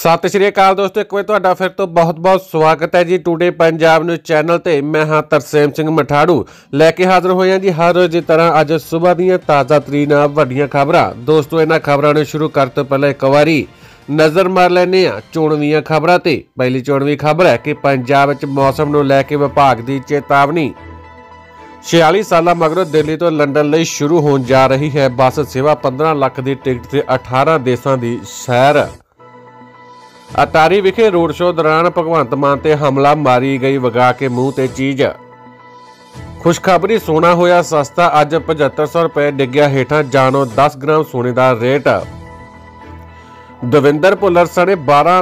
ਸਤਿ ਸ਼੍ਰੀ ਅਕਾਲ ਦੋਸਤੋ ਇੱਕ ਵਾਰ ਤੁਹਾਡਾ ਫਿਰ ਤੋਂ ਬਹੁਤ-ਬਹੁਤ ਸਵਾਗਤ ਹੈ ਜੀ ਟੂਡੇ ਪੰਜਾਬ ਨਿਊਜ਼ ਚੈਨਲ ਤੇ ਮੈਂ ਹਾਂ ਤਰਸੇਮ ਸਿੰਘ ਮਠਾੜੂ ਲੈ ਕੇ ਹਾਜ਼ਰ ਹੋਇਆ ਜੀ ਹਰ ਰੋਜ਼ ਦੀ ਤਰ੍ਹਾਂ ਅੱਜ ਸਵੇਰ ਦੀਆਂ ਤਾਜ਼ਾ ਤਰੀਨਾ ਵੱਡੀਆਂ ਖਬਰਾਂ ਦੋਸਤੋ ਇਹਨਾਂ ਖਬਰਾਂ ਨੂੰ ਸ਼ੁਰੂ ਕਰਨ ਤੋਂ ਪਹਿਲਾਂ ਇੱਕ ਵਾਰੀ ਨਜ਼ਰ ਮਾਰ ਲੈਨੇ ਆ ਚੋਣਵੀਆਂ ਖਬਰਾਂ ਤੇ ਪਹਿਲੀ ਚੋਣਵੀ ਖਬਰ ਹੈ ਕਿ ਪੰਜਾਬ ਵਿੱਚ ਮੌਸਮ ਨੂੰ ਲੈ ਕੇ ਵਿਭਾਗ ਦੀ ਚੇਤਾਵਨੀ 46 ਸਾਲਾਂ ਮਗਰੋਂ ਦਿੱਲੀ ਤੋਂ ਲੰਡਨ ਲਈ ਸ਼ੁਰੂ ਹੋਣ ਜਾ ਰਹੀ ਹੈ ਬੱਸ ਸੇਵਾ 15 ਲੱਖ ਦੀ ਟਿਕਟ ਤੇ 18 ਦੇਸ਼ਾਂ ਦੀ ਸੈਰ ਅਟਾਰੀ ਵਿਖੇ ਰੋਡ ਸ਼ੋਅ ਦੌਰਾਨ ਭਗਵੰਤ ਮਾਨ ਤੇ ਹਮਲਾ ਮਾਰੀ ਗਈ ਵਗਾ ਕੇ ਮੂੰਹ ਤੇ ਚੀਜ਼ ਖੁਸ਼ਖਬਰੀ ਸੋਨਾ ਹੋਇਆ ਸਸਤਾ ਅੱਜ 7500 ਰੁਪਏ ਡਿੱਗਿਆ ਹੇਠਾਂ ਜਾਣੋ 10 ਗ੍ਰਾਮ ਸੋਨੇ ਦਾ ਰੇਟ ਦਵਿੰਦਰ ਪੁੱਲਰ ਸਣੇ 12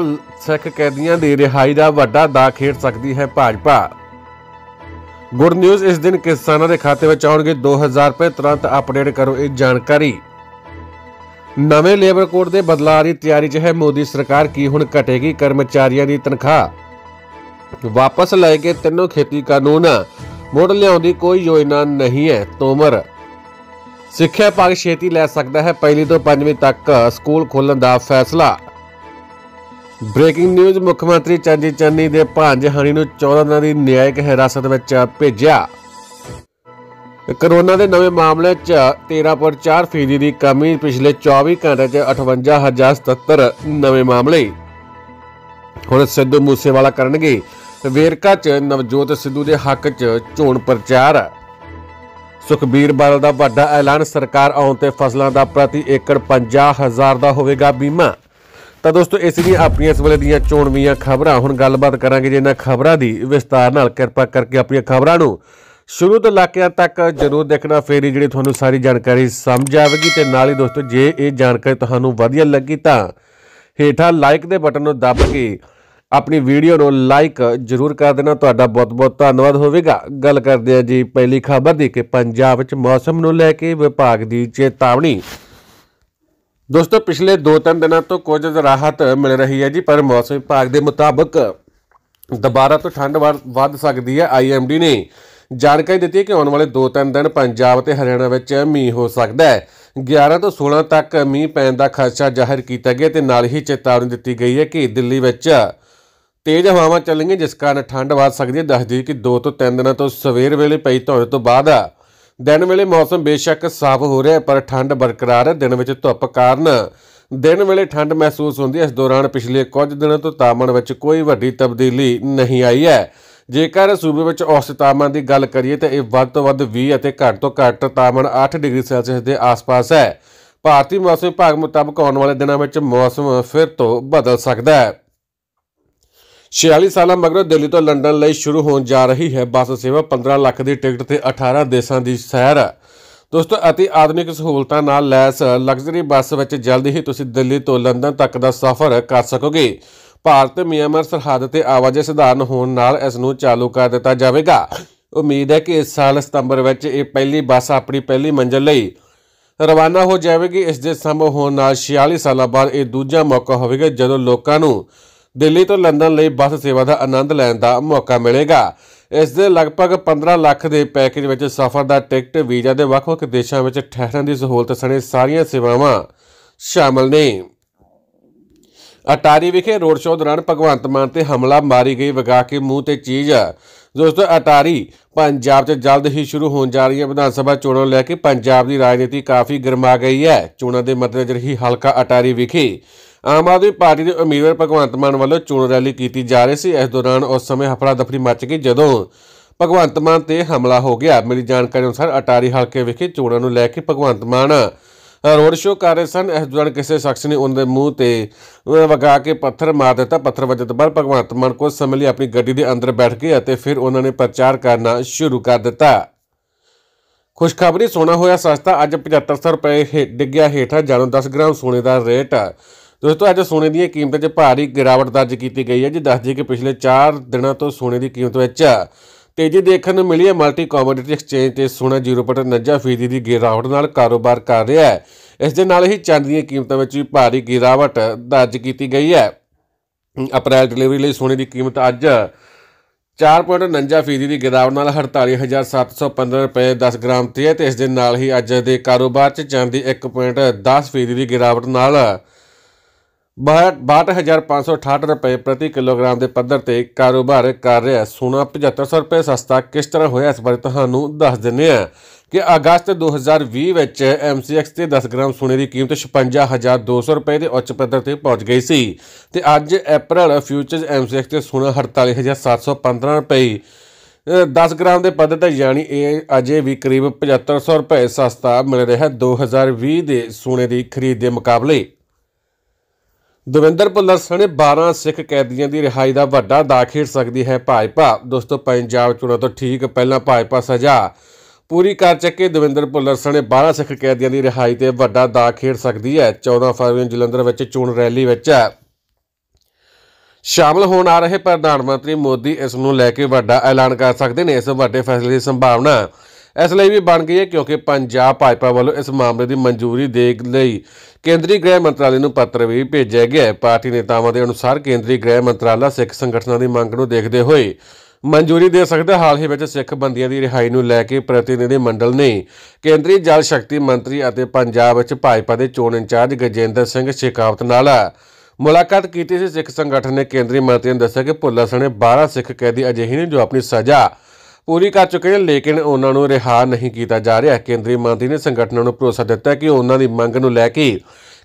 ਸਿੱਖ ਕੈਦੀਆਂ ਦੀ ਰਿਹਾਈ ਦਾ ਵੱਡਾ ਦਾ ਖੇਡ ਸਕਦੀ ਹੈ ਭਾਜਪਾ ਗੁੱਡ ਨਿਊਜ਼ ਇਸ ਦਿਨ ਕਿਸਾਨਾਂ ਦੇ ਖਾਤੇ ਵਿੱਚ ਆਉਣਗੇ 2000 ਰੁਪਏ ਤੁਰੰਤ ਅਪਡੇਟ ਕਰੋ ਇਹ ਜਾਣਕਾਰੀ ਨਵੇਂ ਲੇਬਰ ਕੋਡ ਦੇ ਬਦਲਾਅ ਦੀ ਤਿਆਰੀ 'ਚ ਹੈ ਮੋਦੀ ਸਰਕਾਰ ਕੀ ਹੁਣ ਘਟੇਗੀ ਕਰਮਚਾਰੀਆਂ ਦੀ ਤਨਖਾਹ ਵਾਪਸ ਲੈ ਕੇ ਤਿੰਨੋਂ ਖੇਤੀ ਕਾਨੂੰਨ ਮੋੜ ਲਿਆਉਂਦੀ ਕੋਈ ਯੋਜਨਾ ਨਹੀਂ ਹੈ ਤੋਮਰ ਸਿੱਖਿਆ ਭਾਗ ਛੇਤੀ ਲੈ ਸਕਦਾ ਹੈ ਪਹਿਲੀ ਤੋਂ ਪੰਜਵੀਂ ਤੱਕ ਸਕੂਲ ਖੋਲਣ ਦਾ ਫੈਸਲਾ ਬ੍ਰੇਕਿੰਗ ਨਿਊਜ਼ ਮੁੱਖ ਮੰਤਰੀ ਚੰਜੀ ਚੰਨੀ ਦੇ ਭਾਂਜ ਹਣੀ ਨੂੰ 14 ਦਿਨਾਂ ਦੀ ਨਿਆਇਕ ਹਿਰਾਸਤ ਵਿੱਚ ਭੇਜਿਆ ਕਰੋਨਾ ਦੇ ਨਵੇਂ ਮਾਮਲੇ 'ਚ 13.4 ਫੀਸਦੀ ਦੀ ਕਮੀ ਪਿਛਲੇ 24 ਘੰਟੇ 'ਚ 58077 ਨਵੇਂ ਮਾਮਲੇ ਹੁਣ ਸਿੱਧੂ ਮੂਸੇਵਾਲਾ ਕਰਨਗੇ ਵੇਰਕਾ 'ਚ ਨਵਜੋਤ ਸਿੱਧੂ ਦੇ ਹੱਕ 'ਚ ਚੋਣ ਪ੍ਰਚਾਰ ਸੁਖਬੀਰ ਬਾਦਲ ਦਾ ਵੱਡਾ ਐਲਾਨ ਸਰਕਾਰ ਆਉਣ ਤੇ ਫਸਲਾਂ ਦਾ ਪ੍ਰਤੀ ਏਕੜ 50000 ਦਾ ਹੋਵੇਗਾ ਬੀਮਾ ਤਾਂ ਦੋਸਤੋ ਇਸ ਦੀਆਂ ਆਪਣੀਆਂ ਇਸ ਵੇਲੇ ਦੀਆਂ ਚੋਣਵੀਆਂ ਖਬਰਾਂ ਹੁਣ ਗੱਲਬਾਤ ਕਰਾਂਗੇ ਜੇ ਇਹਨਾਂ ਖਬਰਾਂ ਦੀ ਵਿਸਤਾਰ ਨਾਲ ਕਿਰਪਾ ਕਰਕੇ ਆਪਣੀਆਂ ਖਬਰਾਂ ਨੂੰ ਸ਼ੁਰੂ ਤੋਂ ਲਾਕਿਆਂ ਤੱਕ ਜ਼ਰੂਰ ਦੇਖਣਾ ਫੇਰ ਜਿਹੜੀ ਤੁਹਾਨੂੰ ਸਾਰੀ ਜਾਣਕਾਰੀ ਸਮਝ ਆਵੇਗੀ ਤੇ ਨਾਲ ਹੀ ਦੋਸਤੋ ਜੇ ਇਹ ਜਾਣਕਾਰੀ ਤੁਹਾਨੂੰ ਵਧੀਆ ਲੱਗੀ ਤਾਂ ਹੇਠਾਂ ਲਾਈਕ ਦੇ ਬਟਨ ਨੂੰ ਦੱਬ ਕੇ ਆਪਣੀ ਵੀਡੀਓ ਨੂੰ ਲਾਈਕ ਜ਼ਰੂਰ ਕਰ ਦੇਣਾ ਤੁਹਾਡਾ ਬਹੁਤ-ਬਹੁਤ ਧੰਨਵਾਦ ਹੋਵੇਗਾ ਗੱਲ ਕਰਦੇ ਆ ਜੀ ਪਹਿਲੀ ਖਬਰ ਦੀ ਕਿ ਪੰਜਾਬ ਵਿੱਚ ਮੌਸਮ ਨੂੰ ਲੈ ਕੇ ਵਿਭਾਗ ਦੀ ਚੇਤਾਵਨੀ ਦੋਸਤੋ ਪਿਛਲੇ 2-3 ਦਿਨਾਂ ਤੋਂ ਕੁਝ ਰਾਹਤ ਮਿਲ ਰਹੀ ਹੈ ਜੀ ਪਰ ਮੌਸਮ ਵਿਭਾਗ ਦੇ ਮੁਤਾਬਕ ਦੁਬਾਰਾ ਤੋਂ ਠੰਡ ਵੱਧ ਸਕਦੀ ਹੈ ਆਈਐਮਡੀ ਨੇ ਜਾਣਕਾਰੀ ਦਿੱਤੀ ਹੈ ਕਿ ਆਉਣ ਵਾਲੇ 2-3 ਦਿਨ ਪੰਜਾਬ ਤੇ ਹਰਿਆਣਾ ਵਿੱਚ ਮੀਂਹ ਹੋ ਸਕਦਾ ਹੈ 11 ਤੋਂ 16 ਤੱਕ ਮੀਂਹ ਪੈਣ ਦਾ ਖਰਚਾ ਜ਼ਾਹਿਰ ਕੀਤਾ ਗਿਆ ਤੇ ਨਾਲ ਹੀ ਚੇਤਾਵਨੀ ਦਿੱਤੀ ਗਈ ਹੈ ਕਿ ਦਿੱਲੀ ਵਿੱਚ ਤੇਜ਼ ਹਵਾਵਾਂ ਚੱਲਣਗੀਆਂ ਜਿਸ ਕਾਰਨ ਠੰਡ ਵੱਧ ਸਕਦੀ ਹੈ ਦੱਸਦੀ ਕਿ 2 ਤੋਂ 3 ਦਿਨਾਂ ਤੋਂ ਸਵੇਰ ਵੇਲੇ ਪਈ ਧੁੰਦ ਤੋਂ ਬਾਅਦ ਦਿਨ ਵੇਲੇ ਮੌਸਮ ਬੇਸ਼ੱਕ ਸਾਫ਼ ਹੋ ਰਿਹਾ ਪਰ ਠੰਡ ਬਰਕਰਾਰ ਹੈ ਦਿਨ ਵਿੱਚ ਧੁੱਪ ਕਾਰਨ ਦਿਨ ਵੇਲੇ ਠੰਡ ਮਹਿਸੂਸ ਹੁੰਦੀ ਹੈ ਇਸ ਦੌਰਾਨ ਪਿਛਲੇ ਕੁਝ ਦਿਨਾਂ ਤੋਂ ਤਾਪਮਾਨ ਵਿੱਚ ਕੋਈ ਵੱਡੀ ਤਬਦੀਲੀ ਨਹੀਂ ਆਈ ਹੈ ਜੇਕਰ ਸੂਬੇ ਵਿੱਚ ਔਸਤ ਤਾਪਮਾਨ ਦੀ ਗੱਲ ਕਰੀਏ ਤਾਂ ਇਹ ਵੱਧ ਤੋਂ ਵੱਧ 20 ਅਤੇ ਘੱਟ ਤੋਂ ਘੱਟ ਤਾਪਮਾਨ 8 ਡਿਗਰੀ ਸੈਲਸੀਅਸ ਦੇ ਆਸ-ਪਾਸ ਹੈ ਭਾਰਤੀ ਮੌਸਮ ਵਿਭਾਗ ਮੁਤਾਬਕ ਆਉਣ ਵਾਲੇ ਦਿਨਾਂ ਵਿੱਚ ਮੌਸਮ ਫਿਰ ਤੋਂ ਬਦਲ ਸਕਦਾ ਹੈ 46 ਸਾਲਾਂ ਮਗਰੋਂ ਦਿੱਲੀ ਤੋਂ ਲੰਡਨ ਲਈ ਸ਼ੁਰੂ ਹੋਣ ਜਾ ਰਹੀ ਹੈ ਬੱਸ ਸੇਵਾ 15 ਲੱਖ ਦੀ ਟਿਕਟ ਤੇ 18 ਦੇਸ਼ਾਂ ਦੀ ਸੈਰ ਦੋਸਤੋ ਅਤੀ ਆਧੁਨਿਕ ਸਹੂਲਤਾਂ ਨਾਲ ਲੈਸ ਲਗਜ਼ਰੀ ਬੱਸ ਵਿੱਚ ਜਲਦੀ ਹੀ ਤੁਸੀਂ ਦਿੱਲੀ ਤੋਂ ਲੰਡਨ ਤੱਕ ਦਾ ਸਫ਼ਰ ਕਰ ਸਕੋਗੇ ਭਾਰਤ ਮਿਆਂਮਾਰ ਸਰਹੱਦ ਤੇ ਆਵਾਜਾਈ ਸਧਾਰਨ ਹੋਣ ਨਾਲ ਇਸ ਨੂੰ ਚਾਲੂ ਕਰ ਦਿੱਤਾ ਜਾਵੇਗਾ ਉਮੀਦ ਹੈ ਕਿ ਇਸ ਸਾਲ ਸਤੰਬਰ ਵਿੱਚ ਇਹ ਪਹਿਲੀ ਬੱਸ ਆਪਣੀ ਪਹਿਲੀ ਮੰਜ਼ਲ ਲਈ ਰਵਾਨਾ ਹੋ ਜਾਵੇਗੀ ਇਸ ਦੇ ਸੰਭਵ ਹੋਣ ਨਾਲ 46 ਸਾਲਾਂ ਬਾਅਦ ਇਹ ਦੂਜਾ ਮੌਕਾ ਹੋਵੇਗਾ ਜਦੋਂ ਲੋਕਾਂ ਨੂੰ ਦਿੱਲੀ ਤੋਂ ਲੰਡਨ ਲਈ ਬੱਸ ਸੇਵਾ ਦਾ ਆਨੰਦ ਲੈਣ ਦਾ ਮੌਕਾ ਮਿਲੇਗਾ ਇਸ ਦੇ ਲਗਭਗ 15 ਲੱਖ ਦੇ ਪੈਕੇਜ ਵਿੱਚ ਸਫ਼ਰ ਦਾ ਟਿਕਟ ਵੀਜ਼ਾ ਦੇ ਵੱਖ-ਵੱਖ ਦੇਸ਼ਾਂ ਵਿੱਚ ਠਹਿਰਨ ਦੀ ਸਹੂਲਤ ਸਣੇ ਸਾਰੀਆਂ ਸੇਵਾਵਾਂ ਸ਼ਾਮਲ ਨੇ ਅਟਾਰੀ ਵਿਖੇ ਰੋਡ ਸ਼ੋਅ ਦੌਰਾਨ ਭਗਵੰਤ ਮਾਨ ਤੇ ਹਮਲਾ ਮਾਰੀ ਗਈ ਵਗਾ ਕੇ ਮੂੰਹ ਤੇ ਚੀਜ਼ ਦੋਸਤੋ ਅਟਾਰੀ ਪੰਜਾਬ 'ਚ ਜਲਦ ਹੀ ਸ਼ੁਰੂ ਹੋਣ ਜਾ ਰਹੀਆਂ ਵਿਧਾਨ ਸਭਾ ਚੋਣਾਂ ਲੈ ਕੇ ਪੰਜਾਬ ਦੀ ਰਾਜਨੀਤੀ ਕਾਫੀ ਗਰਮਾ ਗਈ ਹੈ ਚੋਣਾਂ ਦੇ ਮੱਦੇਨਜ਼ਰ ਹੀ ਹਲਕਾ ਅਟਾਰੀ ਵਿਖੇ ਆਮ ਆਦਮੀ ਪਾਰਟੀ ਦੇ ਉਮੀਦਵਾਰ ਭਗਵੰਤ ਮਾਨ ਵੱਲੋਂ ਚੋਣ ਰੈਲੀ ਕੀਤੀ ਜਾ ਰਹੀ ਸੀ ਇਸ ਦੌਰਾਨ ਉਸ ਸਮੇਂ ਹਫੜਾ ਦਫੜੀ ਮੱਚ ਗਈ ਜਦੋਂ ਭਗਵੰਤ ਮਾਨ ਤੇ ਹਮਲਾ ਹੋ ਗਿਆ ਮੇਰੀ ਜਾਣਕਾਰੀ ਅਨੁਸਾਰ ਅਟਾਰੀ ਹਲਕੇ ਵਿਖੇ ਚੋਣਾਂ ਨੂੰ ਲੈ ਕੇ ਭਗਵੰਤ ਮਾਨ ਰੋਡ ਸ਼ੋਅ ਕਰ ਰਹੇ ਸਨ ਇਸ ਦੌਰਾਨ ਕਿਸੇ ਸ਼ਖਸ ਨੇ ਉਹਨਾਂ ਦੇ ਮੂੰਹ ਤੇ ਵਗਾ ਕੇ ਪੱਥਰ ਮਾਰ ਦਿੱਤਾ ਪੱਥਰ ਵੱਜਣ ਤੋਂ ਭਗਵਾਨ ਭਗਵੰਤ ਕੋ ਸਮਝ ਸਮੇਂ ਲਈ ਆਪਣੀ ਗੱਡੀ ਦੇ ਅੰਦਰ ਬੈਠ ਗਏ ਅਤੇ ਫਿਰ ਉਹਨਾਂ ਨੇ ਪ੍ਰਚਾਰ ਕਰਨਾ ਸ਼ੁਰੂ ਕਰ ਦਿੱਤਾ ਖੁਸ਼ਖਬਰੀ ਸੋਨਾ ਹੋਇਆ ਸਸਤਾ ਅੱਜ 7500 ਰੁਪਏ ਡਿੱਗਿਆ ਹੇਠਾਂ ਜਾਣੋ 10 ਗ੍ਰਾਮ ਸੋਨੇ ਦਾ ਰੇਟ ਦੋਸਤੋ ਅੱਜ ਸੋਨੇ ਦੀਆਂ ਕੀਮਤਾਂ 'ਚ ਭਾਰੀ ਗਿਰਾਵਟ ਦਰਜ ਕੀਤੀ ਗਈ ਹੈ ਜੇ ਦੱਸ ਦਈਏ ਕਿ ਪਿਛਲੇ 4 ਦਿਨਾਂ ਤੋਂ ਸੋਨੇ ਦੀ ਕੀਮਤ ਵਿੱਚ ਤੇਜ਼ੀ ਦੇਖਣ ਨੂੰ ਮਿਲੀ ਹੈ ਮਲਟੀ ਕਮੋਡਿਟੀ ਐਕਸਚੇਂਜ ਤੇ ਸੋਨਾ 0.90% ਦੀ ਗਿਰਾਵਟ ਨਾਲ ਕਾਰੋਬਾਰ ਕਰ ਰਿਹਾ ਹੈ ਇਸ ਦੇ ਨਾਲ ਹੀ ਚੰਦ ਦੀਆਂ ਕੀਮਤਾਂ ਵਿੱਚ ਵੀ ਭਾਰੀ ਗਿਰਾਵਟ ਦਰਜ ਕੀਤੀ ਗਈ ਹੈ ਅਪ੍ਰੈਲ ਡਿਲੀਵਰੀ ਲਈ ਸੋਨੇ ਦੀ ਕੀਮਤ ਅੱਜ 4.90% ਦੀ ਗਿਰਾਵਟ ਨਾਲ 48715 ਰੁਪਏ 10 ਗ੍ਰਾਮ ਤੇ ਹੈ ਤੇ ਇਸ ਦੇ ਨਾਲ ਹੀ ਅੱਜ ਦੇ ਕਾਰੋਬਾਰ 'ਚ ਚੰਦ ਦੀ 1.10% ਦੀ ਗਿਰਾਵਟ ਨਾਲ 62568 ਰੁਪਏ ਪ੍ਰਤੀ ਕਿਲੋਗ੍ਰਾਮ ਦੇ ਪੱਧਰ ਤੇ ਕਾਰੋਬਾਰ ਕਰ ਰਿਹਾ ਸੋਨਾ 7500 ਰੁਪਏ ਸਸਤਾ ਕਿਸ ਤਰ੍ਹਾਂ ਹੋਇਆ ਇਸ ਬਾਰੇ ਤੁਹਾਨੂੰ ਦੱਸ ਦਿੰਨੇ ਆ ਕਿ ਅਗਸਤ 2020 ਵਿੱਚ MCX ਤੇ 10 ਗ੍ਰਾਮ ਸੋਨੇ ਦੀ ਕੀਮਤ 56200 ਰੁਪਏ ਦੇ ਉੱਚ ਪੱਧਰ ਤੇ ਪਹੁੰਚ ਗਈ ਸੀ ਤੇ ਅੱਜ ਅਪ੍ਰੈਲ ਫਿਊਚਰਸ MCX ਤੇ ਸੋਨਾ 48715 ਰੁਪਏ 10 ਗ੍ਰਾਮ ਦੇ ਪੱਧਰ ਤੇ ਯਾਨੀ ਇਹ ਅਜੇ ਵੀ ਕਰੀਬ 7500 ਰੁਪਏ ਸਸਤਾ ਮਿਲ ਰਿਹਾ 2020 ਦੇ ਸੋਨੇ ਦੀ ਖਰੀਦ ਦੇ ਮੁਕਾਬਲੇ ਦਵਿੰਦਰ ਭੁੱਲਰ ਸਣੇ 12 ਸਿੱਖ ਕੈਦੀਆਂ ਦੀ ਰਿਹਾਈ ਦਾ ਵੱਡਾ ਦਾਅ ਖੇਡ ਸਕਦੀ ਹੈ ਭਾਜਪਾ ਦੋਸਤੋ ਪੰਜਾਬ ਚੋਣਾਂ ਤੋਂ ਠੀਕ ਪਹਿਲਾਂ ਭਾਜਪਾ ਸਜ਼ਾ ਪੂਰੀ ਕਰ ਚੱਕੇ ਦਵਿੰਦਰ ਭੁੱਲਰ ਸਣੇ 12 ਸਿੱਖ ਕੈਦੀਆਂ ਦੀ ਰਿਹਾਈ ਤੇ ਵੱਡਾ ਦਾਅ ਖੇਡ ਸਕਦੀ ਹੈ 14 ਫਰਵਰੀ ਨੂੰ ਜਲੰਧਰ ਵਿੱਚ ਚੋਣ ਰੈਲੀ ਵਿੱਚ ਸ਼ਾਮਲ ਹੋਣ ਆ ਰਹੇ ਪ੍ਰਧਾਨ ਮੰਤਰੀ ਮੋਦੀ ਇਸ ਨੂੰ ਲੈ ਕੇ ਵੱਡਾ ਐਲਾਨ ਕਰ ਸਕਦੇ ਨੇ ਇਸ ਵੱਡੇ ਫੈਸਲੇ ਦੀ ਸੰਭਾਵਨਾ ਇਸ ਲਈ ਵੀ ਬਣ ਗਈ ਹੈ ਕਿਉਂਕਿ ਪੰਜਾਬ ਭਾਜਪਾ ਵੱਲੋਂ ਇਸ ਮਾਮਲੇ ਦੀ ਮਨਜ਼ੂਰੀ ਦੇ ਲਈ ਕੇਂਦਰੀ ਗ੍ਰਹਿ ਮੰਤਰਾਲੇ ਨੂੰ ਪੱਤਰ ਵੀ ਭੇਜਿਆ ਗਿਆ ਹੈ ਪਾਰਟੀ ਨੇਤਾਵਾਂ ਦੇ ਅਨੁਸਾਰ ਕੇਂਦਰੀ ਗ੍ਰਹਿ ਮੰਤਰਾਲਾ ਸਿੱਖ ਸੰਗਠਨਾਂ ਦੀ ਮੰਗ ਨੂੰ ਦੇਖਦੇ ਹੋਏ ਮਨਜ਼ੂਰੀ ਦੇ ਸਕਦਾ ਹਾਲ ਹੀ ਵਿੱਚ ਸਿੱਖ ਬੰਦੀਆਂ ਦੀ ਰਿਹਾਈ ਨੂੰ ਲੈ ਕੇ ਪ੍ਰਤੀਨਿਧੀ ਮੰਡਲ ਨੇ ਕੇਂਦਰੀ ਜਲ ਸ਼ਕਤੀ ਮੰਤਰੀ ਅਤੇ ਪੰਜਾਬ ਵਿੱਚ ਭਾਜਪਾ ਦੇ ਚੋਣ ਇੰਚਾਰਜ ਗਜੇਂਦਰ ਸਿੰਘ ਸ਼ਿਕਾਵਤ ਨਾਲ ਮੁਲਾਕਾਤ ਕੀਤੀ ਸੀ ਸਿੱਖ ਸੰਗਠਨ ਨੇ ਕੇਂਦਰੀ ਮੰਤਰੀ ਨੂੰ ਦੱਸਿਆ ਕਿ ਭੁੱਲਾ ਸਣੇ 12 ਸਿੱਖ ਕੈਦੀ ਅਜਿਹੇ ਨੇ ਜੋ ਆਪਣੀ ਸਜ਼ਾ ਪੂਰੀ ਕਰ ਚੁੱਕੇ ਨੇ ਲੇਕਿਨ ਉਹਨਾਂ ਨੂੰ ਰਿਹਾ ਨਹੀਂ ਕੀਤਾ ਜਾ ਰਿਹਾ ਕੇਂਦਰੀ ਮੰਤਰੀ ਨੇ ਸੰਗਠਨਾਂ ਨੂੰ ਭਰੋਸਾ ਦਿੱਤਾ ਕਿ ਉਹਨਾਂ ਦੀ ਮੰਗ ਨੂੰ ਲੈ ਕੇ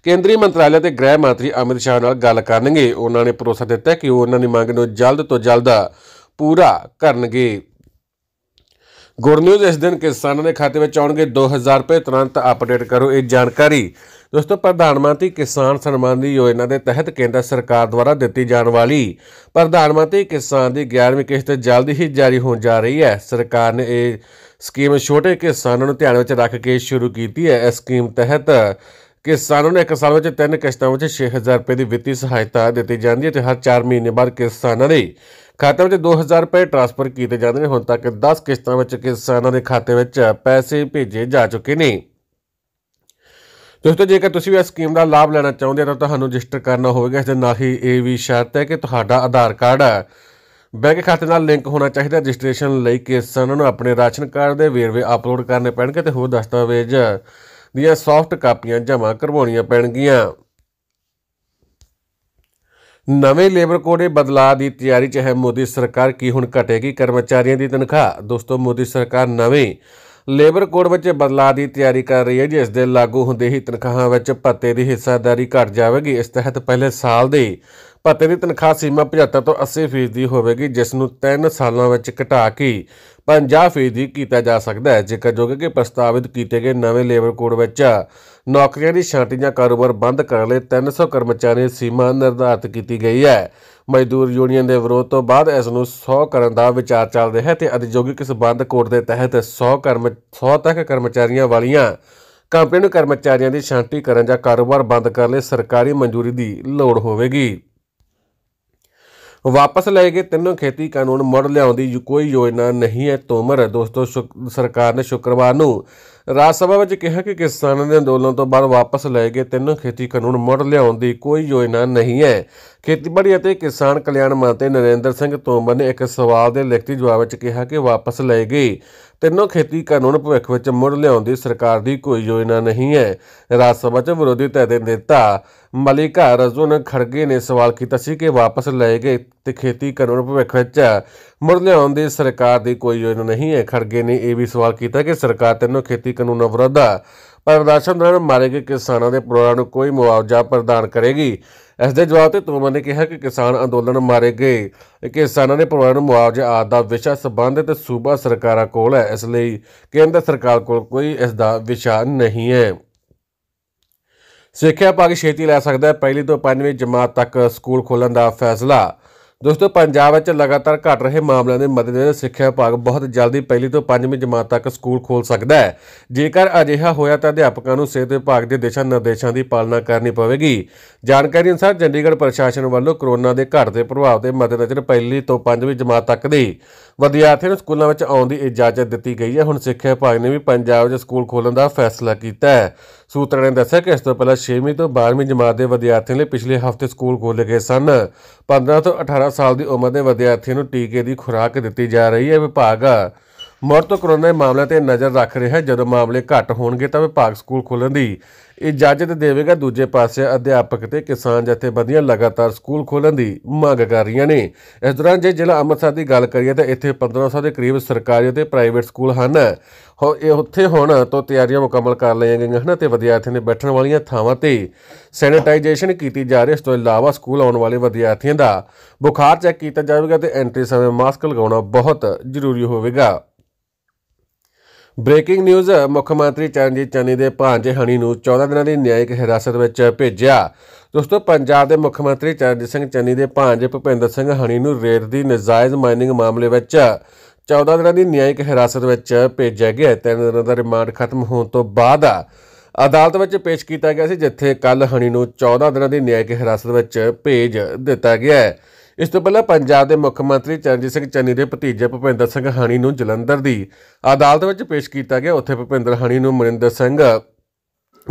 ਕੇਂਦਰੀ ਮੰਤਰਾਲੇ ਤੇ ਗ੍ਰਹਿ ਮੰਤਰੀ ਅਮਿਤ ਸ਼ਾਹ ਨਾਲ ਗੱਲ ਕਰਨਗੇ ਉਹਨਾਂ ਨੇ ਭਰੋਸਾ ਦਿੱਤਾ ਕਿ ਉਹ ਉਹਨਾਂ ਦੀ ਮੰਗ ਨੂੰ ਜਲਦ ਤੋਂ ਜਲਦ ਪੂਰਾ ਕਰਨਗੇ ਗੁੱਡ ਨਿਊਜ਼ ਇਸ ਦਿਨ ਕਿਸਾਨਾਂ ਦੇ ਖਾਤੇ ਵਿੱਚ ਆਉਣਗੇ 2000 ਰੁਪਏ ਤੁਰੰਤ ਅਪਡੇਟ ਕਰੋ ਇਹ ਜਾਣਕਾਰੀ ਦੋਸਤੋ ਪ੍ਰਧਾਨ ਮੰਤਰੀ ਕਿਸਾਨ ਸਨਮਾਨ ਦੀ ਯੋਜਨਾ ਦੇ ਤਹਿਤ ਕੇਂਦਰ ਸਰਕਾਰ ਦੁਆਰਾ ਦਿੱਤੀ ਜਾਣ ਵਾਲੀ ਪ੍ਰਧਾਨ ਮੰਤਰੀ ਕਿਸਾਨ ਦੀ 11ਵੀਂ ਕਿਸ਼ਤ ਜਲਦੀ ਹੀ ਜਾਰੀ ਹੋਣ ਜਾ ਰਹੀ ਹੈ ਸਰਕਾਰ ਨੇ ਇਹ ਸਕੀਮ ਛੋਟੇ ਕਿਸਾਨਾਂ ਨੂੰ ਧਿਆਨ ਵਿੱਚ ਰੱਖ ਕੇ ਸ਼ੁਰੂ ਕੀਤੀ ਹੈ ਇਸ ਸਕੀਮ ਤਹਿਤ ਕਿਸਾਨਾਂ ਨੂੰ ਇੱਕ ਸਾਲ ਵਿੱਚ ਤਿੰਨ ਕਿਸ਼ਤਾਂ ਵਿੱਚ 6000 ਰੁਪਏ ਦੀ ਵਿੱਤੀ ਸਹਾਇਤਾ ਦਿੱਤੀ ਜਾਂਦੀ ਹੈ ਤੇ ਹਰ 4 ਮਹੀਨੇ ਬਾਅਦ ਕਿਸਾਨਾਂ ਦੇ ਖਾਤੇ ਵਿੱਚ 2000 ਰੁਪਏ ਟ੍ਰਾਂਸਫਰ ਕੀਤੇ ਜਾਂਦੇ ਨੇ ਹੁਣ ਤੱਕ 10 ਕਿਸ਼ਤਾਂ ਵਿੱਚ ਕਿਸਾਨਾਂ ਦੇ ਖਾਤੇ ਵਿੱਚ ਪੈਸੇ ਭੇਜੇ ਜਾ ਚੁੱਕੇ ਨੇ ਦੋਸਤੋ ਜੇਕਰ ਤੁਸੀਂ ਵੀ ਇਸ ਸਕੀਮ ਦਾ ਲਾਭ ਲੈਣਾ ਚਾਹੁੰਦੇ ਹੋ ਤਾਂ ਤੁਹਾਨੂੰ ਰਜਿਸਟਰ ਕਰਨਾ ਹੋਵੇਗਾ ਇਸ ਦੇ ਨਾਲ ਹੀ ਇਹ ਵੀ ਸ਼ਰਤ ਹੈ ਕਿ ਤੁਹਾਡਾ ਆਧਾਰ ਕਾਰਡ ਬੈਂਕ ਖਾਤੇ ਨਾਲ ਲਿੰਕ ਹੋਣਾ ਚਾਹੀਦਾ ਰਜਿਸਟ੍ਰੇਸ਼ਨ ਲਈ ਕਿਸਾਨਾਂ ਨੂੰ ਆਪਣੇ ਰਾਸ਼ਨ ਕਾਰਡ ਦੇ ਵੇਰਵੇ ਅਪਲੋਡ ਕਰਨੇ ਪੈਣਗੇ ਤੇ ਹੋਰ ਦਸਤਾਵੇਜ਼ ਦੀਆਂ ਸੌਫਟ ਕਾਪੀਆਂ ਜਮ੍ਹਾਂ ਕਰਵਾਉਣੀਆਂ ਪੈਣਗੀਆਂ ਨਵੇਂ ਲੇਬਰ ਕੋਡ ਦੇ ਬਦਲਾਅ ਦੀ ਤਿਆਰੀ ਚ ਹੈ ਮੋਦੀ ਸਰਕਾਰ ਕੀ ਹੁਣ ਘਟੇਗੀ ਕਰਮਚਾਰੀਆਂ ਦੀ ਤਨਖਾਹ ਦੋਸਤੋ ਮੋਦੀ ਸਰਕਾਰ ਨਵੇਂ ਲੇਬਰ ਕੋਡ ਵਿੱਚ ਬਦਲਾਅ ਦੀ ਤਿਆਰੀ ਕਰ ਰਹੀ ਹੈ ਜਿਸ ਦੇ ਲਾਗੂ ਹੁੰਦੇ ਹੀ ਤਨਖਾਹਾਂ ਵਿੱਚ ਭੱਤੇ ਦੀ ਹਿੱਸਾਦਾਰੀ ਘਟ ਜਾਵੇਗੀ ਇਸ ਤਹਿਤ ਪਹਿਲੇ ਸਾਲ ਦੇ ਭੱਤੇ ਦੀ ਤਨਖਾਹ ਸੀਮਾ 75 ਤੋਂ 80% ਦੀ ਹੋਵੇਗੀ ਜਿਸ ਨੂੰ 3 ਸਾਲਾਂ ਵਿੱਚ ਘਟਾ ਕੇ 50% ਦੀ ਕੀਤਾ ਜਾ ਸਕਦਾ ਹੈ ਜੇਕਰ ਜੋਗੇ ਕਿ ਪ੍ਰਸਤਾਵਿਤ ਕੀਤੇ ਗਏ ਨਵੇਂ ਲੇਬਰ ਕੋਡ ਵਿੱਚ ਨੌਕਰੀਆਂ ਦੀ ਛਾਂਟੀ ਜਾਂ ਕਾਰੋਬਾਰ ਬੰਦ ਕਰਨ ਲਈ 300 ਕਰਮਚਾਰੀ ਸੀਮਾ ਨਿਰਧਾਰਤ ਕੀਤੀ ਗਈ ਹੈ ਮਜ਼ਦੂਰ ਯੂਨੀਅਨ ਦੇ ਵਿਰੋਧ ਤੋਂ ਬਾਅਦ ਇਸ ਨੂੰ 100 ਕਰਨ ਦਾ ਵਿਚਾਰ ਚੱਲ ਰਿਹਾ ਹੈ ਤੇ ਅਧਿਯੋਗਿਕ ਸਬੰਧ ਕੋਡ ਦੇ ਤਹਿਤ 100 ਕਰਮ 100 ਤੱਕ ਕਰਮਚਾਰੀਆਂ ਵਾਲੀਆਂ ਕੰਪਨੀ ਨੂੰ ਕਰਮਚਾਰੀਆਂ ਦੀ ਛਾਂਟੀ ਕਰਨ ਜਾਂ ਕਾਰੋਬਾਰ ਬੰਦ ਕਰਨ ਲਈ ਸਰਕਾਰੀ ਮਨਜ਼ੂਰੀ ਦੀ ਲੋੜ ਹੋਵੇਗੀ ਵਾਪਸ ਲਏ ਗਏ ਤਿੰਨੋਂ ਖੇਤੀ ਕਾਨੂੰਨ ਮੁੜ ਲਿਆਉਣ ਦੀ ਕੋਈ ਯੋਜਨਾ ਨਹੀਂ ਹੈ ਤੋਮਰ ਦੋਸਤੋ ਸਰਕਾਰ ਨੇ ਸ਼ੁੱਕਰਵਾਰ ਨੂੰ ਰਾਜ ਸਭਾ ਵਿੱਚ ਕਿਹਾ ਕਿ ਕਿਸਾਨਾਂ ਦੇ ਅੰਦੋਲਨ ਤੋਂ ਬਾਅਦ ਵਾਪਸ ਲਏ ਗਏ ਤਿੰਨੋਂ ਖੇਤੀ ਕਾਨੂੰਨ ਮੁੜ ਲਿਆਉਣ ਦੀ ਕੋਈ ਯੋਜਨਾ ਨਹੀਂ ਹੈ ਖੇਤੀਬਾੜੀ ਅਤੇ ਕਿਸਾਨ ਕਲਿਆਣ ਮੰਤਰੀ ਨਰਿੰਦਰ ਸਿੰਘ ਤੋਮਰ ਨੇ ਇੱਕ ਸਵਾਲ ਦੇ ਲਿਖਤੀ ਜਵਾਬ ਵਿੱਚ ਕਿਹਾ ਕਿ ਵਾਪਸ ਲਏ ਗਏ ਤਿੰਨੋਂ ਖੇਤੀ ਕਾਨੂੰਨ ਭਵਿੱਖ ਵਿੱਚ ਮੁੜ ਲਿਆਉਣ ਦੀ ਸਰਕਾਰ ਦੀ ਕੋਈ ਯੋਜਨਾ ਨਹੀਂ ਹੈ ਰਾਜ ਸਭਾ 'ਚ ਵਿਰੋਧੀ ਧਿਰ ਦੇ ਨੇਤਾ ਮਲਿਕਾ ਰਜ਼ੁਨ ਖੜਗੇ ਨੇ ਸਵਾਲ ਕੀਤਾ ਸੀ ਕਿ ਵਾਪਸ ਲਏ ਗਏ ਤੇ ਖੇਤੀ ਕਾਨੂੰਨ ਭਵਿੱਖ ਵਿੱਚ ਮੁੜ ਲਿਆਉਣ ਦੀ ਸਰਕਾਰ ਦੀ ਕੋਈ ਯੋਜਨਾ ਨਹੀਂ ਹੈ ਖੜਗੇ ਨੇ ਇਹ ਵੀ ਸਵਾਲ ਕੀਤਾ ਕਿ ਸਰਕਾਰ ਤਿੰਨੋਂ ਖੇਤੀ ਕਾਨੂੰਨ ਵਿਰੋਧਾ ਪ੍ਰਦਰਸ਼ਨ ਦੌਰਾਨ ਮਾਰੇ ਗਏ ਕਿਸਾਨਾਂ ਦੇ ਪਰਿਵਾਰਾਂ ਨੂੰ ਕੋਈ ਮੁਆਵਜ਼ਾ ਪ੍ਰਦਾਨ ਕਰੇਗੀ ਇਸ ਦੇ ਜਵਾਬ ਤੇ ਤੋਮਰ ਨੇ ਕਿਹਾ ਕਿ ਕਿਸਾਨ ਅੰਦੋਲਨ ਮਾਰੇ ਗਏ ਕਿਸਾਨਾਂ ਨੇ ਪਰਿਵਾਰ ਨੂੰ ਮੁਆਵਜ਼ਾ ਆਦ ਦਾ ਵਿਸ਼ਾ ਸੰਬੰਧਿਤ ਸੂਬਾ ਸਰਕਾਰਾਂ ਕੋਲ ਹੈ ਇਸ ਲਈ ਕੇਂਦਰ ਸਰਕਾਰ ਕੋਲ ਕੋਈ ਇਸ ਦਾ ਵਿਸ਼ਾ ਨਹੀਂ ਹੈ ਸਿੱਖਿਆ ਭਾਗ ਛੇਤੀ ਲੈ ਸਕਦਾ ਹੈ ਪਹਿਲੀ ਤੋਂ ਪੰਜਵੀਂ ਜਮਾਤ ਤੱਕ ਸਕੂਲ ਖੋਲਣ ਦਾ ਫੈਸਲਾ ਦੋਸਤੋ ਪੰਜਾਬ ਵਿੱਚ ਲਗਾਤਾਰ ਘਟ ਰਹੇ ਮਾਮਲਿਆਂ ਦੇ ਮੱਦੇਨਜ਼ਰ ਸਿੱਖਿਆ ਵਿਭਾਗ ਬਹੁਤ ਜਲਦੀ ਪਹਿਲੀ ਤੋਂ 5ਵੀਂ ਜਮਾਤ ਤੱਕ ਸਕੂਲ ਖੋਲ ਸਕਦਾ ਹੈ ਜੇਕਰ ਅਜਿਹਾ ਹੋਇਆ ਤਾਂ ਅਧਿਆਪਕਾਂ ਨੂੰ ਸਿਹਤ ਵਿਭਾਗ ਦੇ ਦਿਸ਼ਾ ਨਿਰਦੇਸ਼ਾਂ ਦੀ ਪਾਲਣਾ ਕਰਨੀ ਪਵੇਗੀ ਜਾਣਕਾਰੀ ਅਨੁਸਾਰ ਚੰਡੀਗੜ੍ਹ ਪ੍ਰਸ਼ਾਸਨ ਵੱਲੋਂ ਕਰੋਨਾ ਦੇ ਘਟਦੇ ਪ੍ਰਭਾਵ ਦੇ ਮੱਦੇਨਜ਼ਰ ਪਹਿਲੀ ਤੋਂ 5ਵੀਂ ਜਮਾਤ ਤੱਕ ਦੀ ਵਿਦਿਆਰਥੀਆਂ ਨੂੰ ਸਕੂਲਾਂ ਵਿੱਚ ਆਉਣ ਦੀ ਇਜਾਜ਼ਤ ਦਿੱਤੀ ਗਈ ਹੈ ਹੁਣ ਸਿੱਖਿਆ ਵਿਭਾਗ ਨੇ ਵੀ ਪੰਜਾਬ ਵਿੱਚ ਸਕੂਲ ਖੋਲਣ ਦਾ ਫੈਸਲਾ ਕੀਤਾ ਹੈ ਸੂਤਰਾਂ ਨੇ ਦੱਸਿਆ ਕਿ ਇਸ ਤੋਂ ਪਹਿਲਾਂ 6ਵੀਂ ਤੋਂ 12ਵੀਂ ਜਮਾਤ ਦੇ ਵਿਦਿਆਰਥੀਆਂ ਲਈ ਪਿਛਲੇ ਹਫ਼ਤੇ ਸਕੂਲ ਖੋਲ੍ਹੇ ਗਏ ਸਨ 15 ਤੋਂ 18 ਸਾਲ ਦੀ ਉਮਰ ਦੇ ਵਿਦਿਆਰਥੀਆਂ ਨੂੰ ਟੀਕੇ ਦੀ ਖੁਰਾਕ ਦਿੱਤੀ ਜਾ ਰਹੀ ਹੈ ਵਿਭਾਗ ਮੁੜ ਤੋਂ ਕਰੋਨਾ ਦੇ ਮਾਮਲਿਆਂ ਤੇ ਨਜ਼ਰ ਰੱਖ ਰਿਹਾ ਹੈ ਜਦੋਂ ਮਾਮਲੇ ਘੱਟ ਹੋਣਗੇ ਤਾਂ ਵਿਭਾਗ ਸਕੂਲ ਖੋਲਣ ਦੀ ਇਜਾਜ਼ਤ ਦੇਵੇਗਾ ਦੂਜੇ ਪਾਸੇ ਅਧਿਆਪਕ ਤੇ ਕਿਸਾਨ ਜਥੇਬੰਦੀਆਂ ਲਗਾਤਾਰ ਸਕੂਲ ਖੋਲਣ ਦੀ ਮੰਗ ਕਰ ਰਹੀਆਂ ਨੇ ਇਸ ਦੌਰਾਨ ਜੇ ਜ਼ਿਲ੍ਹਾ ਅੰਮ੍ਰਿਤਸਰ ਦੀ ਗੱਲ ਕਰੀਏ ਤਾਂ ਇੱਥੇ 1500 ਦੇ ਕਰੀਬ ਸਰਕਾਰੀ ਅਤੇ ਪ੍ਰਾਈਵੇਟ ਸਕੂਲ ਹਨ ਹੋ ਇਹ ਉੱਥੇ ਹੁਣ ਤੋਂ ਤਿਆਰੀਆਂ ਮੁਕੰਮਲ ਕਰ ਲਈਆਂ ਗਈਆਂ ਹਨ ਤੇ ਵਿਦਿਆਰਥੀਆਂ ਦੇ ਬੈਠਣ ਵਾਲੀਆਂ ਥਾਵਾਂ ਤੇ ਸੈਨੀਟਾਈਜੇਸ਼ਨ ਕੀਤੀ ਜਾ ਰਹੀ ਹੈ ਇਸ ਤੋਂ ਇਲਾਵਾ ਸਕੂਲ ਆਉਣ ਵਾਲੇ ਵਿਦਿਆਰਥੀਆਂ ਦਾ ਬੁਖਾਰ ਚੈੱਕ ਕੀਤਾ ਜਾਵੇਗਾ ਤੇ ਐਂਟਰੀ ਸਮੇਂ ਮਾਸਕ ਲਗਾਉਣਾ ਬਹੁਤ ਜ਼ਰੂਰੀ ਹੋਵੇਗਾ ਬ੍ਰੇਕਿੰਗ ਨਿਊਜ਼ ਮੁੱਖ ਮੰਤਰੀ ਚਰਨਜੀਤ ਚੰਨੀ ਦੇ ਭਾਂਜੇ ਹਣੀ ਨੂੰ 14 ਦਿਨਾਂ ਦੀ ਨਿਆਇਕ ਹਿਰਾਸਤ ਵਿੱਚ ਭੇਜਿਆ ਦੋਸਤੋ ਪੰਜਾਬ ਦੇ ਮੁੱਖ ਮੰਤਰੀ ਚਰਨਜੀਤ ਸਿੰਘ ਚੰਨੀ ਦੇ ਭਾਂਜੇ ਭੁਪਿੰਦਰ ਸਿੰਘ ਹਣੀ ਨੂੰ ਰੇਤ ਦੀ ਨਜਾਇਜ਼ ਮਾਈਨਿੰਗ ਮਾਮਲੇ ਵਿੱਚ 14 ਦਿਨਾਂ ਦੀ ਨਿਆਇਕ ਹਿਰਾਸਤ ਵਿੱਚ ਭੇਜਿਆ ਗਿਆ 3 ਦਿਨਾਂ ਦਾ ਰਿਮਾਂਡ ਖਤਮ ਹੋਣ ਤੋਂ ਬਾਅਦ ਅਦਾਲਤ ਵਿੱਚ ਪੇਸ਼ ਕੀਤਾ ਗਿਆ ਸੀ ਜਿੱਥੇ ਕੱਲ ਹਣੀ ਨੂੰ 14 ਦਿਨਾਂ ਦੀ ਨਿਆਇਕ ਹਿਰਾਸਤ ਵਿੱਚ ਭੇਜ ਦਿੱਤਾ ਗਿਆ ਹੈ ਇਸ ਤੋਂ ਪਹਿਲਾਂ ਪੰਜਾਬ ਦੇ ਮੁੱਖ ਮੰਤਰੀ ਚਰਨਜੀਤ ਸਿੰਘ ਚੰਨੀ ਦੇ ਭਤੀਜੇ ਭਪਿੰਦਰ ਸਿੰਘ ਹਣੀ ਨੂੰ ਜਲੰਧਰ ਦੀ ਅਦਾਲਤ ਵਿੱਚ ਪੇਸ਼ ਕੀਤਾ ਗਿਆ ਉੱਥੇ ਭਪਿੰਦਰ ਹਣੀ ਨੂੰ ਮਨਿੰਦਰ ਸਿੰਘ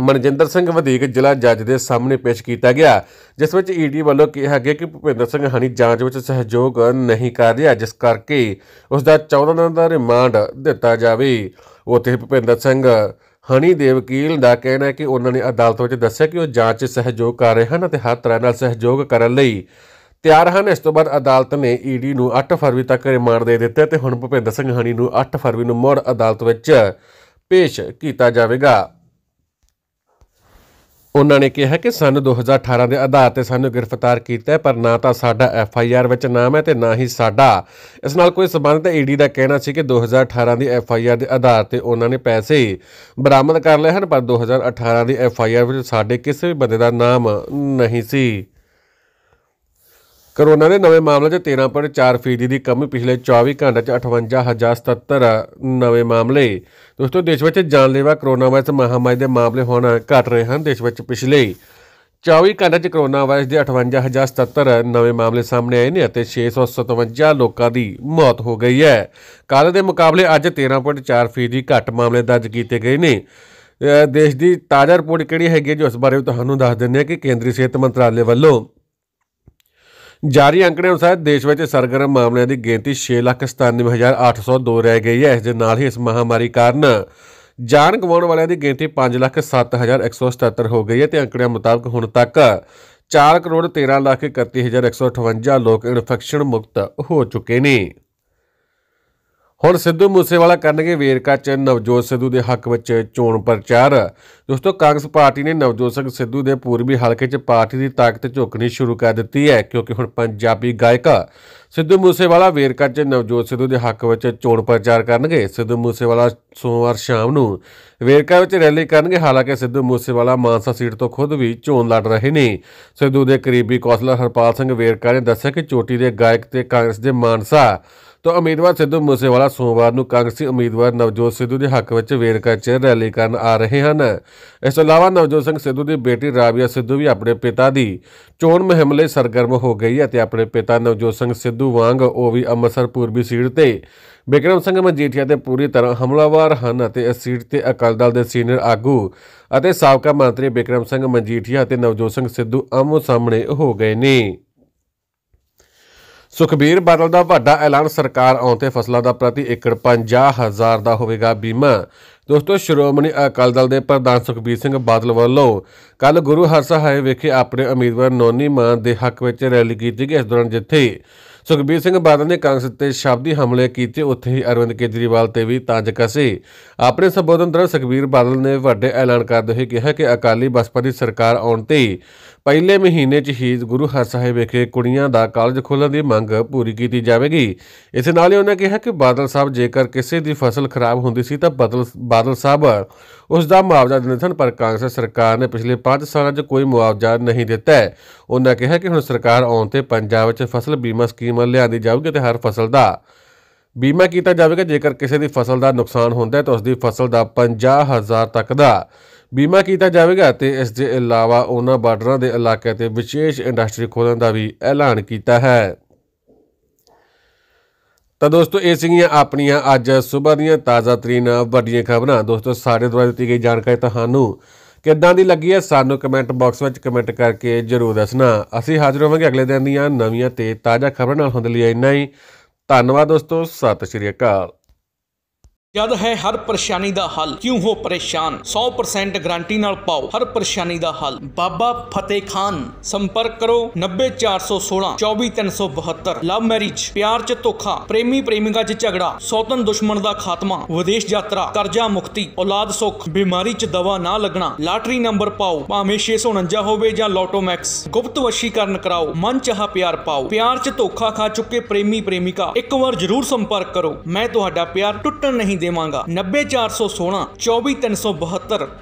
ਮਨਜਿੰਦਰ ਸਿੰਘ ਵਧੇਕ ਜ਼ਿਲ੍ਹਾ ਜੱਜ ਦੇ ਸਾਹਮਣੇ ਪੇਸ਼ ਕੀਤਾ ਗਿਆ ਜਿਸ ਵਿੱਚ ਈਡੀ ਵੱਲੋਂ ਕਿਹਾ ਗਿਆ ਕਿ ਭਪਿੰਦਰ ਸਿੰਘ ਹਣੀ ਜਾਂਚ ਵਿੱਚ ਸਹਿਯੋਗ ਨਹੀਂ ਕਰ ਰਿਹਾ ਜਿਸ ਕਰਕੇ ਉਸ ਦਾ 14 ਦਿਨ ਦਾ ਰਿਮਾਂਡ ਦਿੱਤਾ ਜਾਵੇ ਉੱਥੇ ਭਪਿੰਦਰ ਸਿੰਘ ਹਣੀ ਦੇ ਵਕੀਲ ਦਾ ਕਹਿਣਾ ਹੈ ਕਿ ਉਹਨਾਂ ਨੇ ਅਦਾਲਤ ਵਿੱਚ ਦੱਸਿਆ ਕਿ ਉਹ ਜਾਂਚ ਸਹਿਯੋਗ ਕਰ ਰਹੇ ਹਨ ਅਤੇ ਹਰ ਤਰ੍ਹਾਂ ਨਾਲ ਸਹਿਯੋਗ ਕਰਨ ਲਈ ਤਿਆਰ ਹਨ ਇਸ ਤੋਂ ਬਾਅਦ ਅਦਾਲਤ ਨੇ ਈਡੀ e ਨੂੰ 8 ਫਰਵਰੀ ਤੱਕ ਰਿਮਾਂਡ ਦੇ ਦਿੱਤਾ ਤੇ ਹੁਣ ਭੁਪਿੰਦਰ ਸਿੰਘ ਹਣੀ ਨੂੰ 8 ਫਰਵਰੀ ਨੂੰ ਮੁੜ ਅਦਾਲਤ ਵਿੱਚ ਪੇਸ਼ ਕੀਤਾ ਜਾਵੇਗਾ ਉਹਨਾਂ ਨੇ ਕਿਹਾ ਕਿ ਸਾਨੂੰ 2018 ਦੇ ਆਧਾਰ ਤੇ ਸਾਨੂੰ ਗ੍ਰਿਫਤਾਰ ਕੀਤਾ ਪਰ ਨਾ ਤਾਂ ਸਾਡਾ ਐਫ ਆਈ ਆਰ ਵਿੱਚ ਨਾਮ ਹੈ ਤੇ ਨਾ ਹੀ ਸਾਡਾ ਇਸ ਨਾਲ ਕੋਈ ਸਬੰਧ ਹੈ ਈਡੀ e ਦਾ ਕਹਿਣਾ ਸੀ ਕਿ 2018 ਦੀ ਐਫ ਆਈ ਆਰ ਦੇ ਆਧਾਰ ਤੇ ਉਹਨਾਂ ਨੇ ਪੈਸੇ ਬਰਾਮਦ ਕਰ ਲਏ ਹਨ ਪਰ 2018 ਦੀ ਐਫ ਆਈ ਆਰ ਵਿੱਚ ਸਾਡੇ ਕਿਸੇ ਵੀ ਬੰਦੇ ਦਾ ਨਾਮ ਨਹੀਂ ਸੀ ਕਰੋਨਾ ਦੇ ਨਵੇਂ ਮਾਮਲਿਆਂ 'ਚ 13.4% ਦੀ ਕਮੀ ਪਿਛਲੇ 24 ਘੰਟਿਆਂ 'ਚ 58077 ਨਵੇਂ ਮਾਮਲੇ ਦੋਸਤੋ ਦੇਸ਼ ਵਿੱਚ ਜਾਨਲੇਵਾ ਕਰੋਨਾ ਵਾਇਰਸ ਮਹਾਮਾਰੀ ਦੇ ਮਾਮਲੇ ਹੁਣ ਘਟ ਰਹੇ ਹਨ ਦੇਸ਼ ਵਿੱਚ ਪਿਛਲੇ 24 ਘੰਟਿਆਂ 'ਚ ਕਰੋਨਾ ਵਾਇਰਸ ਦੇ 58077 ਨਵੇਂ ਮਾਮਲੇ ਸਾਹਮਣੇ ਆਏ ਨੇ ਅਤੇ 657 ਲੋਕਾਂ ਦੀ ਮੌਤ ਹੋ ਗਈ ਹੈ ਕੱਲ ਦੇ ਮੁਕਾਬਲੇ ਅੱਜ 13.4% ਦੀ ਘੱਟ ਮਾਮਲੇ ਦਰਜ ਕੀਤੇ ਗਏ ਨੇ ਦੇਸ਼ ਦੀ ਤਾਜ਼ਾ ਰਿਪੋਰਟ ਕਿਹੜੀ ਹੈਗੀ ਜੋ ਇਸ ਬਾਰੇ ਤੁਹਾਨੂੰ ਦੱਸ ਦਿੰਦੇ ਆ ਕਿ ਕੇਂਦਰੀ ਸਿਹਤ ਮੰਤਰਾਲੇ ਵੱਲੋਂ ਜਾਰੀ ਅੰਕੜੇ ਅਨੁਸਾਰ ਦੇਸ਼ ਵਿੱਚ ਸਰਗਰਮ ਮਾਮਲਿਆਂ ਦੀ ਗਿਣਤੀ 697802 ਰਹਿ ਗਈ ਹੈ ਇਸ ਦੇ ਨਾਲ ਹੀ ਇਸ ਮਹਾਮਾਰੀ ਕਾਰਨ ਜਾਨ ਗਵਾਉਣ ਵਾਲਿਆਂ ਦੀ ਗਿਣਤੀ 5,07,177 ਹੋ ਗਈ ਹੈ ਤੇ ਅੰਕੜਿਆਂ ਮੁਤਾਬਕ ਹੁਣ ਤੱਕ 4 ਕਰੋੜ 13 ਲੱਖ 31158 ਲੋਕ ਇਨਫੈਕਸ਼ਨ ਮੁਕਤ ਹੋ ਚੁੱਕੇ ਨੇ ਹੁਣ ਸਿੱਧੂ ਮੂਸੇਵਾਲਾ ਕਰਨਗੇ ਵੇਰਕਾ ਚ ਨਵਜੋਤ ਸਿੱਧੂ ਦੇ ਹੱਕ ਵਿੱਚ ਚੋਣ ਪ੍ਰਚਾਰ ਦੋਸਤੋ ਕਾਂਗਰਸ ਪਾਰਟੀ ਨੇ ਨਵਜੋਤ ਸਿੰਘ ਸਿੱਧੂ ਦੇ ਪੂਰਬੀ ਹਲਕੇ ਚ ਪਾਰਟੀ ਦੀ ਤਾਕਤ ਝੋਕਣੀ ਸ਼ੁਰੂ ਕਰ ਦਿੱਤੀ ਹੈ ਕਿਉਂਕਿ ਹੁਣ ਪੰਜਾਬੀ ਗਾਇਕਾ ਸਿੱਧੂ ਮੂਸੇਵਾਲਾ ਵੇਰਕਾ 'ਚ ਨਵਜੋਤ ਸਿੱਧੂ ਦੇ ਹੱਕ ਵਿੱਚ ਚੋਣ ਪ੍ਰਚਾਰ ਕਰਨਗੇ ਸਿੱਧੂ ਮੂਸੇਵਾਲਾ ਸੋਮਵਾਰ ਸ਼ਾਮ ਨੂੰ ਵੇਰਕਾ ਵਿੱਚ ਰੈਲੀ ਕਰਨਗੇ ਹਾਲਾਂਕਿ ਸਿੱਧੂ ਮੂਸੇਵਾਲਾ ਮਾਨਸਾ ਸੀਟ ਤੋਂ ਖੁਦ ਵੀ ਚੋਣ ਲੜ ਰਹੇ ਨੇ ਸਿੱਧੂ ਦੇ ਕਰੀਬੀ ਕੌਸਲਰ ਹਰਪਾਲ ਸਿੰਘ ਵੇਰਕਾ ਨੇ ਦੱਸਿਆ ਕਿ ਚੋਟੀ ਦੇ ਗਾਇਕ ਤੇ ਕਾਂਗਰਸ ਦੇ ਮਾਨਸਾ ਤੋਂ ਉਮੀਦਵਾਰ ਸਿੱਧੂ ਮੂਸੇਵਾਲਾ ਸੋਮਵਾਰ ਨੂੰ ਕਾਂਗਰਸੀ ਉਮੀਦਵਾਰ ਨਵਜੋਤ ਸਿੱਧੂ ਦੇ ਹੱਕ ਵਿੱਚ ਵੇਰਕਾ 'ਚ ਰੈਲੀ ਕਰਨ ਆ ਰਹੇ ਹਨ ਇਸ ਤੋਂ ਇਲਾਵਾ ਨਵਜੋਤ ਸਿੰਘ ਸਿੱਧੂ ਦੀ ਬੇਟੀ ਰਾਬੀਆ ਸਿੱਧੂ ਵੀ ਆਪਣੇ ਪਿਤਾ ਦੀ ਚੋਣ ਮੁਹਿੰਮ ਲਈ ਸਰਗਰਮ ਹੋ ਗਈ ਹੈ ਤੇ ਆਪਣੇ ਪਿਤਾ ਨਵਜੋਤ ਸਿੰਘ ਸਿੱਧੂ ਸਿੱਧੂ ਵਾਂਗ ਉਹ ਵੀ ਅੰਮ੍ਰਿਤਸਰ ਪੂਰਬੀ ਸੀਟ ਤੇ ਬਿਕਰਮ ਸਿੰਘ ਮਜੀਠੀਆ ਤੇ ਪੂਰੀ ਤਰ੍ਹਾਂ ਹਮਲਾਵਰ ਹਨ ਅਤੇ ਇਸ ਸੀਟ ਤੇ ਅਕਾਲੀ ਦਲ ਦੇ ਸੀਨੀਅਰ ਆਗੂ ਅਤੇ ਸਾਬਕਾ ਮੰਤਰੀ ਬਿਕਰਮ ਸਿੰਘ ਮਜੀਠੀਆ ਤੇ ਨਵਜੋਤ ਸਿੰਘ ਸਿੱਧੂ ਆਮੋ ਸਾਹਮਣੇ ਹੋ ਗਏ ਨੇ ਸੁਖਬੀਰ ਬਾਦਲ ਦਾ ਵੱਡਾ ਐਲਾਨ ਸਰਕਾਰ ਆਉਣ ਤੇ ਫਸਲਾਂ ਦਾ ਪ੍ਰਤੀ ਏਕੜ 50000 ਦਾ ਹੋਵੇਗਾ ਬੀਮਾ ਦੋਸਤੋ ਸ਼੍ਰੋਮਣੀ ਅਕਾਲੀ ਦਲ ਦੇ ਪ੍ਰਧਾਨ ਸੁਖਬੀਰ ਸਿੰਘ ਬਾਦਲ ਵੱਲੋਂ ਕੱਲ ਗੁਰੂ ਹਰਸਹਾਏ ਵਿਖੇ ਆਪਣੇ ਉਮੀਦਵਾਰ ਨੋਨੀ ਮਾਨ ਦੇ ਹੱਕ ਵਿੱਚ ਰੈਲੀ ਕੀਤੀ ਗਈ ਇਸ ਦੌਰਾਨ ਜਿੱਥੇ ਸੁਖਬੀਰ ਸਿੰਘ ਬਾਦਲ ਨੇ ਕਾਂਗਰਸ ਤੇ ਸ਼ਬਦੀ ਹਮਲੇ ਕੀਤੇ ਉੱਥੇ ਹੀ ਅਰਵਿੰਦ ਕੇਜਰੀਵਾਲ ਤੇ ਵੀ ਤਾਜ ਕਸੇ ਆਪਣੇ ਸੰਬੋਧਨ ਦੌਰਾਨ ਸੁਖਬੀਰ ਬਾਦਲ ਨੇ ਵੱਡੇ ਐਲਾਨ ਕਰਦੇ ਹੋਏ ਕਿਹਾ ਕਿ ਅਕਾਲੀ ਬਸਪਾ ਦੀ ਸਰਕਾਰ ਆਉਣ ਤੇ ਪਹਿਲੇ ਮਹੀਨੇ 'ਚ ਹੀ ਗੁਰੂ ਹਰ ਸਾਹਿਬ ਵਿਖੇ ਕੁੜੀਆਂ ਦਾ ਕਾਲਜ ਖੋਲਣ ਦੀ ਮੰਗ ਪੂਰੀ ਕੀਤੀ ਜਾਵੇਗੀ ਇਸ ਨਾਲ ਹੀ ਉਹਨਾਂ ਕਿਹਾ ਕਿ ਬਾਦਲ ਸਾਹਿਬ ਜੇਕਰ ਕਿਸੇ ਦੀ ਫਸਲ ਖਰਾਬ ਹੁੰਦੀ ਸੀ ਤਾਂ ਬਦਲ ਬਾਦਲ ਸਾਹਿਬ ਉਸ ਦਾ ਮੁਆਵਜ਼ਾ ਦਿੰਦੇ ਸਨ ਪਰ ਕਾਂਗਰਸ ਸਰਕਾਰ ਨੇ ਪਿਛਲੇ 5 ਸਾਲਾਂ 'ਚ ਕੋਈ ਮੁਆਵਜ਼ਾ ਨਹੀਂ ਦਿੱਤਾ ਉਹਨਾਂ ਕਿਹਾ ਕਿ ਹੁਣ ਸਰਕਾਰ ਆਉਣ ਤੇ ਪੰਜਾਬ ਵਿੱਚ ਫਸਲ ਬੀਮਾ ਸਕੀਮ ਲਿਆਂਦੀ ਜਾਊਗੀ ਤੇ ਹਰ ਫਸਲ ਦਾ ਬੀਮਾ ਕੀਤਾ ਜਾਵੇਗਾ ਜੇਕਰ ਕਿਸੇ ਦੀ ਫਸਲ ਦਾ ਨੁਕਸਾਨ ਹੁੰਦਾ ਹੈ ਤਾਂ ਉਸ ਦੀ ਫਸਲ ਦਾ 50000 ਤੱਕ ਦਾ ਬੀਮਾ ਕੀਤਾ ਜਾਵੇਗਾ ਤੇ ਇਸ ਦੇ ਇਲਾਵਾ ਉਹਨਾਂ ਬਾਰਡਰਾਂ ਦੇ ਇਲਾਕੇ ਤੇ ਵਿਸ਼ੇਸ਼ ਇੰਡਸਟਰੀ ਖੋਲਣ ਦਾ ਵੀ ਐਲਾਨ ਕੀਤਾ ਹੈ ਤਾਂ ਦੋਸਤੋ ਇਹ ਸੀਗੀਆਂ ਆਪਣੀਆਂ ਅੱਜ ਸਵੇਰ ਦੀਆਂ ਤਾਜ਼ਾ ਤਰੀਨ ਵੱਡੀਆਂ ਖਬਰਾਂ ਦੋਸਤੋ ਸਾਡੇ ਦੁਆਰਾ ਦਿੱਤੀ ਗਈ ਜਾਣਕਾਰੀ ਤੁਹਾਨੂੰ ਕਿੱਦਾਂ ਦੀ ਲੱਗੀ ਹੈ ਸਾਨੂੰ ਕਮੈਂਟ ਬਾਕਸ ਵਿੱਚ ਕਮੈਂਟ ਕਰਕੇ ਜਰੂਰ ਦੱਸਣਾ ਅਸੀਂ ਹਾਜ਼ਰ ਹੋਵਾਂਗੇ ਅਗਲੇ ਦਿਨ ਦੀਆਂ ਨਵੀਆਂ ਤੇ ਤਾਜ਼ਾ ਖਬਰਾਂ ਨਾਲ ਹੁੰਦੇ ਲਈ ਇੰਨਾ ਹੀ ਧੰਨਵਾਦ ਦੋਸਤੋ ਸਤਿ ਸ਼੍ਰੀ ਅਕਾਲ ਜਦ ਹੈ ਹਰ ਪਰੇਸ਼ਾਨੀ ਦਾ ਹੱਲ ਕਿਉਂ ਹੋ ਪਰੇਸ਼ਾਨ 100% ਗਾਰੰਟੀ ਨਾਲ ਪਾਓ ਹਰ ਪਰੇਸ਼ਾਨੀ ਦਾ ਹੱਲ ਬਾਬਾ ਫਤਿਹ ਖਾਨ ਸੰਪਰਕ ਕਰੋ 90416 24372 ਲਵ ਮੈਰਿਜ ਪਿਆਰ ਚ ਧੋਖਾ ਪ੍ਰੇਮੀ ਪ੍ਰੇਮਿਕਾ ਚ ਝਗੜਾ ਸੌਤਨ ਦੁਸ਼ਮਣ ਦਾ ਖਾਤਮਾ ਵਿਦੇਸ਼ ਯਾਤਰਾ ਕਰਜ਼ਾ ਮੁਕਤੀ ਔਲਾਦ ਸੁਖ ਬਿਮਾਰੀ ਚ ਦਵਾ ਨਾ ਲੱਗਣਾ ਲਾਟਰੀ ਨੰਬਰ ਪਾਓ ਭਾਵੇਂ 649 ਹੋਵੇ ਜਾਂ ਲੋਟੋ ਮੈਕਸ ਗੁਪਤ ਵਸ਼ੀਕਰਨ ਕਰਾਓ ਮਨ ਚਾਹਾ ਪਿਆਰ ਪਾਓ ਪਿਆਰ ਚ ਧੋਖਾ ਖਾ ਚੁੱਕੇ ਪ੍ਰੇਮੀ ਪ੍ਰੇਮਿਕਾ ਇੱਕ ਵਾਰ ਜ਼ਰੂਰ ਸੰਪਰਕ ਕਰੋ ਮੈਂ ਤੁਹਾਡਾ ਪਿਆਰ ਟੁੱਟਣ ਨਹੀਂ ਦੇਵਾਂਗਾ 90416 24372